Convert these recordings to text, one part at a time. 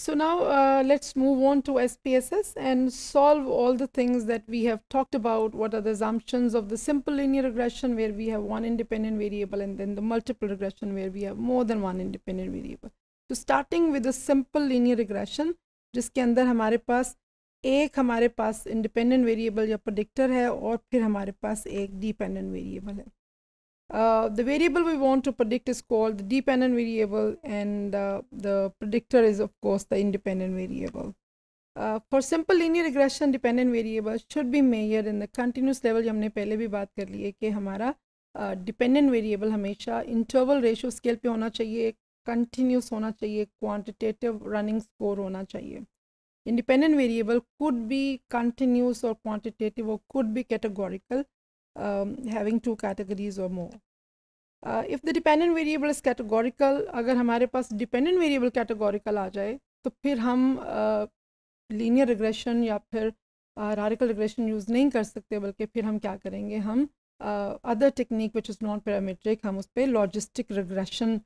So now uh, let's move on to SPSS and solve all the things that we have talked about. What are the assumptions of the simple linear regression where we have one independent variable and then the multiple regression where we have more than one independent variable. So starting with the simple linear regression जिसके अंदर हमारे पास एक हमारे पास independent variable या predictor है और फिर हमारे पास एक dependent variable है uh, the variable we want to predict is called the dependent variable and uh, the predictor is of course the independent variable. Uh, for simple linear regression dependent variable should be measured in the continuous level जो हमने पहले भी बात कर ली है कि हमारा dependent uh, variable हमेशा इंटरवल रेशियो स्केल पे होना चाहिए कंटिन्यूस होना चाहिए quantitative running score independent variable could be continuous or quantitative or could be categorical um, having two categories or more if the dependent variable is categorical अगर हमारे पास dependent variable categorical आ जाए तो फिर हम लीनियर uh, रिग्रेशन या फिर रारिकल uh, रिग्रेशन यूज़ नहीं कर सकते बल्कि फिर हम क्या करेंगे हम other technique which is non parametric हम उस पर लॉजिस्टिक रिग्रेशन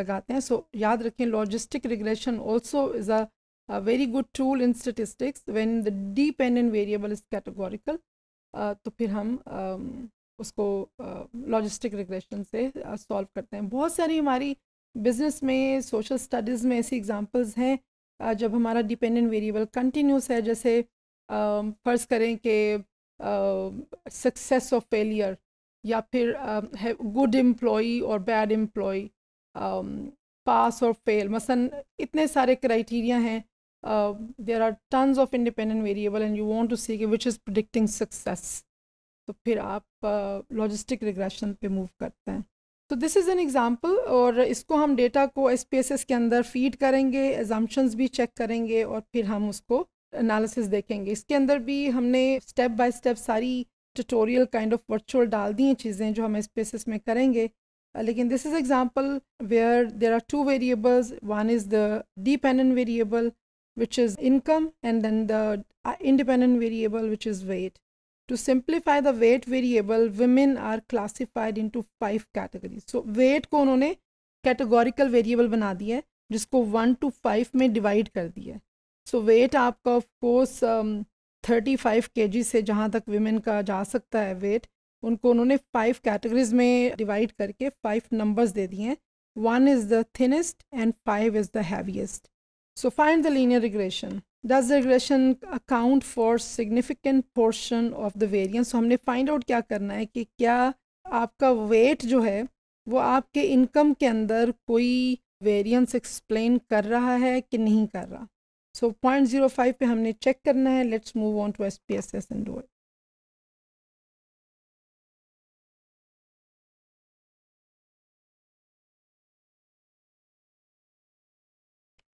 लगाते हैं सो so, याद रखें logistic regression also is a very good tool in statistics when the dependent variable is categorical तो फिर हम um, उसको लॉजिस्टिक रिग्रेशन से सॉल्व करते हैं बहुत सारी हमारी बिजनेस में सोशल स्टडीज़ में ऐसी एग्जांपल्स हैं जब हमारा डिपेंडेंट वेरिएबल कंटिन्यूस है जैसे फ़र्ज़ करें कि सक्सेस और फेलियर या फिर गुड एम्प्लॉई और बैड एम्प्लॉय पास और फेल मसलन इतने सारे क्राइटीरिया हैं there are ton of independent variable and you want to see which is predicting success तो फिर आप लॉजिस्टिक रिग्रेशन पे मूव करते हैं तो दिस इज़ एन एग्ज़ाम्पल और इसको हम डेटा को एस के अंदर फीड करेंगे एग्जाम्पन्स भी चेक करेंगे और फिर हम उसको एनालिसिस देखेंगे इसके अंदर भी हमने स्टेप बाय स्टेप सारी ट्यूटोरियल काइंड ऑफ वर्चुअल डाल दी हैं चीज़ें जो हम एस में करेंगे लेकिन this is example where there are two variables one is the dependent variable which is income and then the independent variable which is weight To simplify the weight variable, women are classified into five categories. So weight को उन्होंने categorical variable बना दिया है जिसको one to five में divide कर दिया है सो so, वेट आपका of course thirty five K G से जहाँ तक वेमेन का जा सकता है वेट उनको उन्होंने फाइव कैटेगरीज में डिवाइड करके फाइव नंबर्स दे दिए हैं one is the thinnest and five is the heaviest So find the linear regression. Does the regression account for significant portion of the variance? So हमने find out क्या करना है कि क्या आपका weight जो है वो आपके income के अंदर कोई variance explain कर रहा है कि नहीं कर रहा. So 0.05 पे हमने check करना है. Let's move on to SPSS and do it.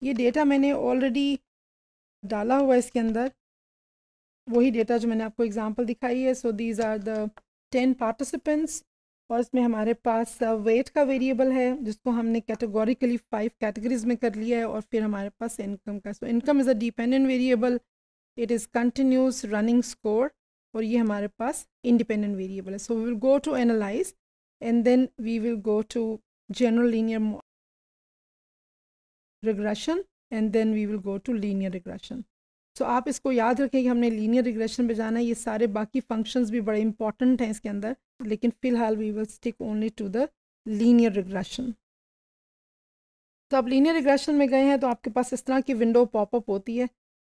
ये डेटा मैंने ऑलरेडी डाला हुआ है इसके अंदर वही डेटा जो मैंने आपको एग्जांपल दिखाई है so these are the ten participants और इसमें हमारे पास वेट uh, का वेरिएबल है जिसको हमने कैटेगोरिकली फाइव कैटेगरीज में कर लिया है और फिर हमारे पास इनकम का so income is a dependent variable it is continuous running score और ये हमारे पास इंडिपेंडेंट वेरिएबल है so we will go to analyze and then we will go to general linear regression and then we will go to linear regression. So so, आप इसको याद रखें कि हमने लीनियर रिग्रेशन पर जाना है ये सारे बाकी फंक्शन भी बड़े इंपॉर्टेंट हैं इसके अंदर लेकिन फिलहाल we will stick only to the linear regression तो आप लीनियर रिग्रेशन में गए हैं तो आपके पास इस तरह की विंडो पॉपअप होती है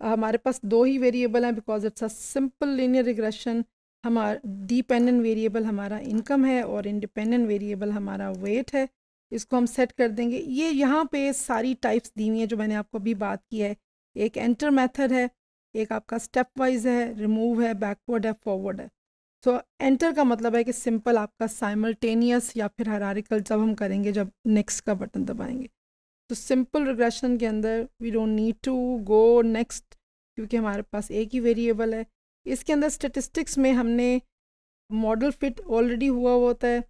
हमारे पास दो ही वेरिएबल हैं because it's a simple linear regression हमारा डिपेंडेंट वेरिएबल हमारा इनकम है और इंडिपेंडेंट वेरिएबल हमारा वेट है इसको हम सेट कर देंगे ये यहाँ पे सारी टाइप्स दी हुई हैं जो मैंने आपको अभी बात की है एक एंटर मेथड है एक आपका स्टेप वाइज है रिमूव है बैकवर्ड है फॉरवर्ड है सो so, एंटर का मतलब है कि सिंपल आपका साइमल्टेनियस या फिर हरारिकल जब हम करेंगे जब नेक्स्ट का बटन दबाएंगे तो सिंपल रिग्रेशन के अंदर we don't need to go next क्योंकि हमारे पास एक ही वेरिएबल है इसके अंदर स्टेटिस्टिक्स में हमने मॉडल फिट ऑलरेडी हुआ होता है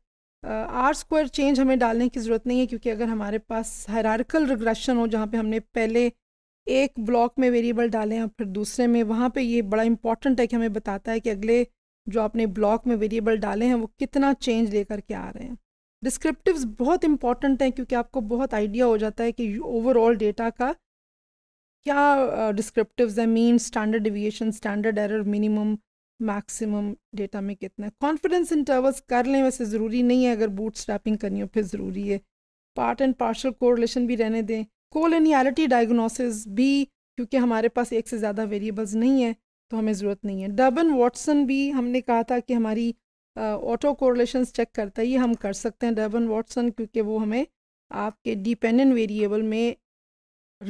आर स्क्वायर चेंज हमें डालने की ज़रूरत नहीं है क्योंकि अगर हमारे पास हायरार्कल रिग्रेशन हो जहाँ पे हमने पहले एक ब्लॉक में वेरिएबल डाले और फिर दूसरे में वहाँ पे ये बड़ा इंपॉर्टेंट है कि हमें बताता है कि अगले जो आपने ब्लॉक में वेरिएबल डाले हैं वो कितना चेंज लेकर के आ रहे हैं डिस्क्रिप्टिव्स बहुत इंपॉर्टेंट हैं क्योंकि आपको बहुत आइडिया हो जाता है कि ओवरऑल डेटा का क्या डिस्क्रिप्टिव्स है mean standard deviation standard error minimum maximum data में कितना है कॉन्फिडेंस इंटरवल्स कर लें वैसे ज़रूरी नहीं है अगर बूट स्टैपिंग करनी हो फिर ज़रूरी है पार्ट एंड पार्शल कोरिलेशन भी रहने दें कोलिनियलिटी डायग्नोसिस भी क्योंकि हमारे पास एक से ज़्यादा वेरिएबल्स तो नहीं है तो हमें ज़रूरत नहीं है डबन वाटसन भी हमने कहा था कि हमारी ऑटो कोरिलेशन चेक करता है ये हम कर सकते हैं डबन वाटसन क्योंकि वो हमें आपके डिपेंडेंट वेरिएबल में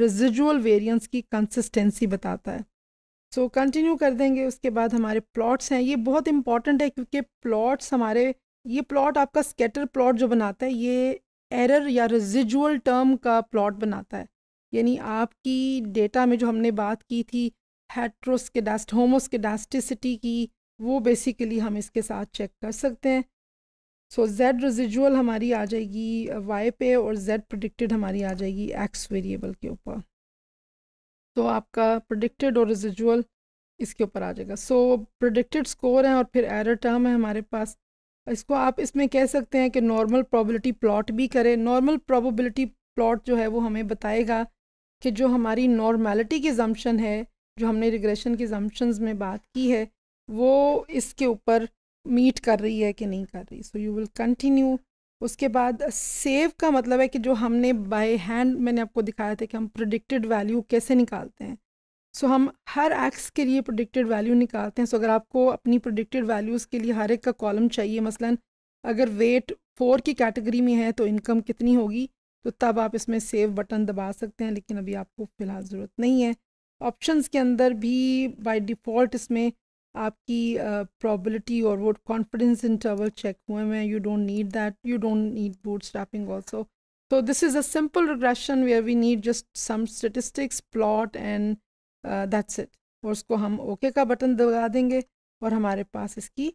रेजिजुअल वेरियंस की कंसिस्टेंसी बताता है सो so, कंटिन्यू कर देंगे उसके बाद हमारे प्लॉट्स हैं ये बहुत इंपॉर्टेंट है क्योंकि प्लॉट्स हमारे ये प्लॉट आपका स्केटर प्लॉट जो बनाता है ये एरर या रिजिजुअल टर्म का प्लॉट बनाता है यानी आपकी डेटा में जो हमने बात की थी हेट्रोस्केडास्ट होमोस्केडास्टिसिटी की वो बेसिकली हम इसके साथ चेक कर सकते हैं सो जेड रिजिजुअल हमारी आ जाएगी वाई पे और जेड प्रोडिक्टेड हमारी आ जाएगी एक्स वेरिएबल के ऊपर तो आपका प्रोडिक्टेड और रिजिजुअल इसके ऊपर आ जाएगा सो प्रोडिक्टेड स्कोर है और फिर एरर टर्म है हमारे पास इसको आप इसमें कह सकते हैं कि नॉर्मल प्रॉबिलिटी प्लॉट भी करें नॉर्मल प्रॉबिलिटी प्लॉट जो है वो हमें बताएगा कि जो हमारी नॉर्मेलिटी की जम्पन है जो हमने रिग्रेशन की जम्पन में बात की है वो इसके ऊपर मीट कर रही है कि नहीं कर रही सो यू विल कंटिन्यू उसके बाद सेव का मतलब है कि जो हमने बाय हैंड मैंने आपको दिखाया था कि हम प्रोडिक्टेड वैल्यू कैसे निकालते हैं सो so, हम हर एक्स के लिए प्रोडिक्टेड वैल्यू निकालते हैं सो so, अगर आपको अपनी प्रोडिक्टेड वैल्यूज़ के लिए हर एक का कॉलम चाहिए मसलन अगर वेट फोर की कैटेगरी में है तो इनकम कितनी होगी तो तब आप इसमें सेव बटन दबा सकते हैं लेकिन अभी आपको फ़िलहाल ज़रूरत नहीं है ऑप्शंस के अंदर भी बाय डिफ़ॉल्ट इसमें आपकी प्रॉबिलिटी और वो कॉन्फिडेंस इंटरवल चेक हुए हैं you don't need that you don't need bootstrapping also so this is a simple regression where we need just some statistics plot and that's it और उसको हम okay okay का button दबा देंगे और हमारे पास इसकी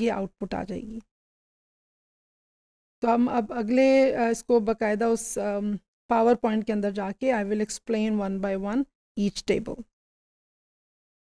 ये आउटपुट आ जाएगी तो हम अब अगले इसको बकायदा उस पावर पॉइंट के अंदर जाके I will explain one by one each table